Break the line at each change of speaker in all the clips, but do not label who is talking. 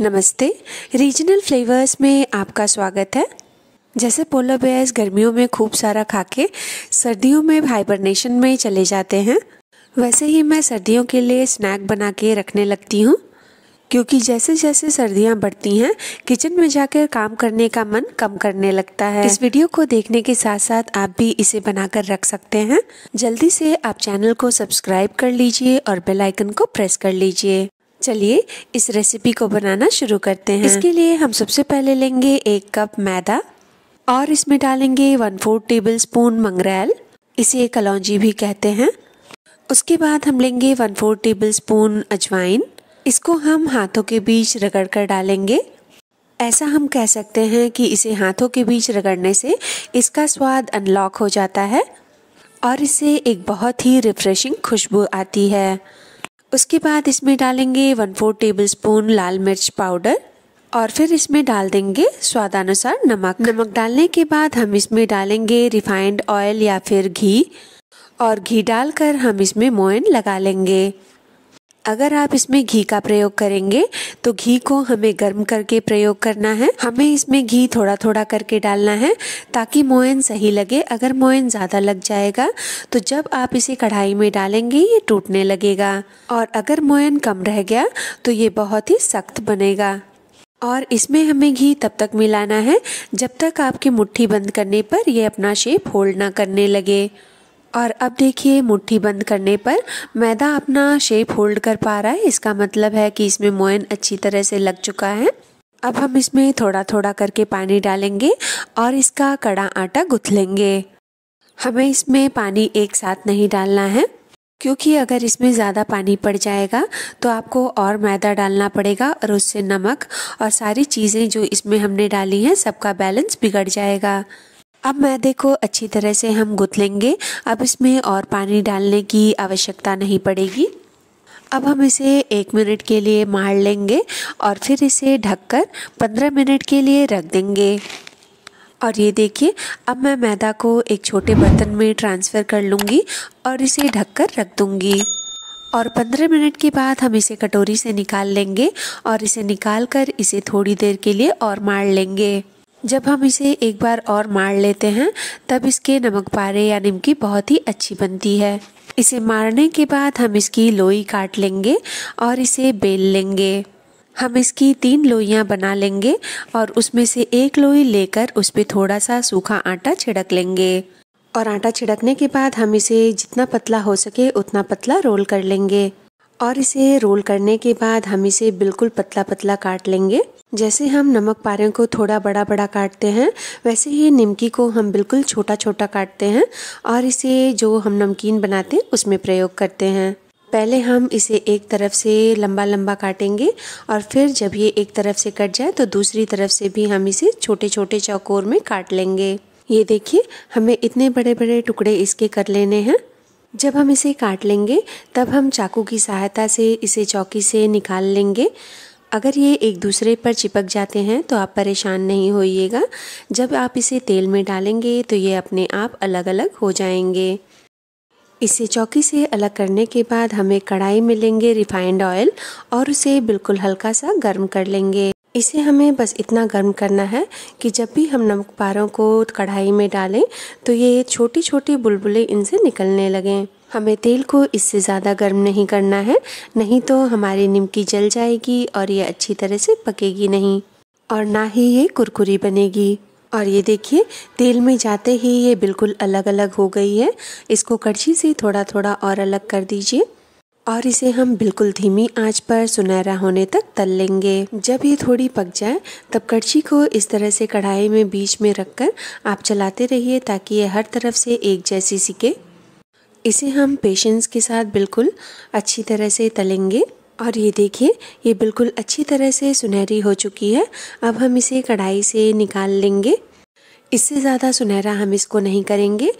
नमस्ते regional flavours में आपका स्वागत है जैसे पोलर बेयर्स गर्मियों में खूब सारा खा के सर्दियों में हाइबरनेशन में चले जाते हैं वैसे ही मैं सर्दियों के लिए स्नैक बना के रखने लगती हूँ क्योंकि जैसे जैसे सर्दियाँ बढ़ती हैं किचन में जाकर काम करने का मन कम करने लगता है इस वीडियो को देखने के साथ साथ आप भी इसे बनाकर रख सकते हैं जल्दी से आप चैनल को सब्सक्राइब कर लीजिए और बेल आइकन को प्रेस कर लीजिए चलिए इस रेसिपी को बनाना शुरू करते हैं इसके लिए हम सबसे पहले लेंगे एक कप मैदा और इसमें डालेंगे वन फोर टेबल स्पून मंगरेल इसे कलौजी भी कहते हैं उसके बाद हम लेंगे वन फोर टेबल स्पून अजवाइन इसको हम हाथों के बीच रगड़ कर डालेंगे ऐसा हम कह सकते हैं कि इसे हाथों के बीच रगड़ने से इसका स्वाद अनलॉक हो जाता है और इससे एक बहुत ही रिफ्रेशिंग खुशबू आती है उसके बाद इसमें डालेंगे वन फोर टेबल स्पून लाल मिर्च पाउडर और फिर इसमें डाल देंगे स्वादानुसार नमक नमक डालने के बाद हम इसमें डालेंगे रिफाइंड ऑयल या फिर घी और घी डालकर हम इसमें मोयन लगा लेंगे अगर आप इसमें घी का प्रयोग करेंगे तो घी को हमें गर्म करके प्रयोग करना है हमें इसमें घी थोड़ा थोड़ा करके डालना है ताकि मोयन सही लगे अगर मोयन ज़्यादा लग जाएगा तो जब आप इसे कढ़ाई में डालेंगे ये टूटने लगेगा और अगर मोयन कम रह गया तो ये बहुत ही सख्त बनेगा और इसमें हमें घी तब तक मिलाना है जब तक आपकी मुट्ठी बंद करने पर यह अपना शेप होल्ड ना करने लगे और अब देखिए मुट्ठी बंद करने पर मैदा अपना शेप होल्ड कर पा रहा है इसका मतलब है कि इसमें मोयन अच्छी तरह से लग चुका है अब हम इसमें थोड़ा थोड़ा करके पानी डालेंगे और इसका कड़ा आटा गुथ लेंगे हमें इसमें पानी एक साथ नहीं डालना है क्योंकि अगर इसमें ज़्यादा पानी पड़ जाएगा तो आपको और मैदा डालना पड़ेगा और उससे नमक और सारी चीज़ें जो इसमें हमने डाली हैं सबका बैलेंस बिगड़ जाएगा अब मैदे को अच्छी तरह से हम गुथ लेंगे अब इसमें और पानी डालने की आवश्यकता नहीं पड़ेगी अब हम इसे एक मिनट के लिए मार लेंगे और फिर इसे ढककर पंद्रह मिनट के लिए रख देंगे और ये देखिए अब मैं मैदा को एक छोटे बर्तन में ट्रांसफ़र कर लूँगी और इसे ढककर रख दूँगी और पंद्रह मिनट के बाद हम इसे कटोरी से निकाल लेंगे और इसे निकाल कर इसे थोड़ी देर के लिए और मार लेंगे जब हम इसे एक बार और मार लेते हैं तब इसके नमक पारे या निमकी बहुत ही अच्छी बनती है इसे मारने के बाद हम इसकी लोई काट लेंगे और इसे बेल लेंगे हम इसकी तीन लोइयाँ बना लेंगे और उसमें से एक लोई लेकर उस पर थोड़ा सा सूखा आटा छिड़क लेंगे और आटा छिड़कने के बाद हम इसे जितना पतला हो सके उतना पतला रोल कर लेंगे और इसे रोल करने के बाद हम इसे बिल्कुल पतला पतला काट लेंगे जैसे हम नमक पारे को थोड़ा बड़ा बड़ा काटते हैं वैसे ही निमकी को हम बिल्कुल छोटा छोटा काटते हैं और इसे जो हम नमकीन बनाते हैं उसमें प्रयोग करते हैं पहले हम इसे एक तरफ से लंबा लंबा काटेंगे और फिर जब ये एक तरफ से कट जाए तो दूसरी तरफ से भी हम इसे छोटे छोटे चौकोर में काट लेंगे ये देखिए हमें इतने बड़े बड़े टुकड़े इसके कर लेने हैं जब हम इसे काट लेंगे तब हम चाकू की सहायता से इसे चौकी से निकाल लेंगे अगर ये एक दूसरे पर चिपक जाते हैं तो आप परेशान नहीं होइएगा जब आप इसे तेल में डालेंगे तो ये अपने आप अलग अलग हो जाएंगे इसे चौकी से अलग करने के बाद हमें कढ़ाई में लेंगे रिफाइंड ऑयल और उसे बिल्कुल हल्का सा गर्म कर लेंगे इसे हमें बस इतना गर्म करना है कि जब भी हम नमक पारों को कढ़ाई में डालें तो ये छोटी छोटी बुलबुलें इनसे निकलने लगें हमें तेल को इससे ज़्यादा गर्म नहीं करना है नहीं तो हमारी निमकी जल जाएगी और ये अच्छी तरह से पकेगी नहीं और ना ही ये कुरकुरी बनेगी और ये देखिए तेल में जाते ही ये बिल्कुल अलग अलग हो गई है इसको कड़छी से थोड़ा थोड़ा और अलग कर दीजिए और इसे हम बिल्कुल धीमी आंच पर सुनहरा होने तक तल लेंगे जब ये थोड़ी पक जाए तब कड़छी को इस तरह से कढ़ाई में बीच में रखकर आप चलाते रहिए ताकि ये हर तरफ से एक जैसी सीखे इसे हम पेशेंस के साथ बिल्कुल अच्छी तरह से तलेंगे और ये देखिए ये बिल्कुल अच्छी तरह से सुनहरी हो चुकी है अब हम इसे कढ़ाई से निकाल लेंगे इससे ज़्यादा सुनहरा हम इसको नहीं करेंगे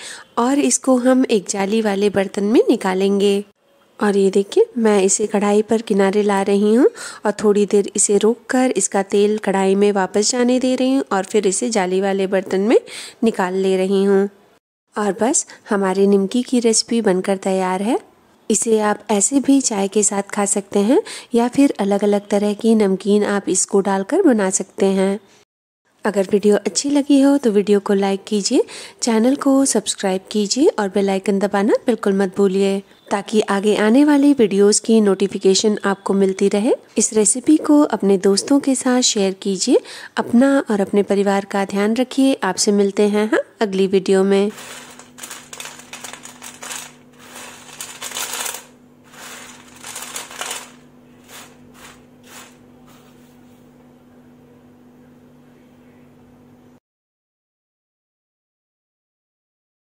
और इसको हम एक जाली वाले बर्तन में निकालेंगे और ये देखिए मैं इसे कढ़ाई पर किनारे ला रही हूँ और थोड़ी देर इसे रोक कर इसका तेल कढ़ाई में वापस जाने दे रही हूँ और फिर इसे जाली वाले बर्तन में निकाल ले रही हूँ और बस हमारी निमकी की रेसिपी बनकर तैयार है इसे आप ऐसे भी चाय के साथ खा सकते हैं या फिर अलग अलग तरह की नमकीन आप इसको डालकर बना सकते हैं अगर वीडियो अच्छी लगी हो तो वीडियो को लाइक कीजिए चैनल को सब्सक्राइब कीजिए और बेल आइकन दबाना बिल्कुल मत भूलिए ताकि आगे आने वाली वीडियोस की नोटिफिकेशन आपको मिलती रहे इस रेसिपी को अपने दोस्तों के साथ शेयर कीजिए अपना और अपने परिवार का ध्यान रखिए आपसे मिलते हैं हाँ अगली वीडियो में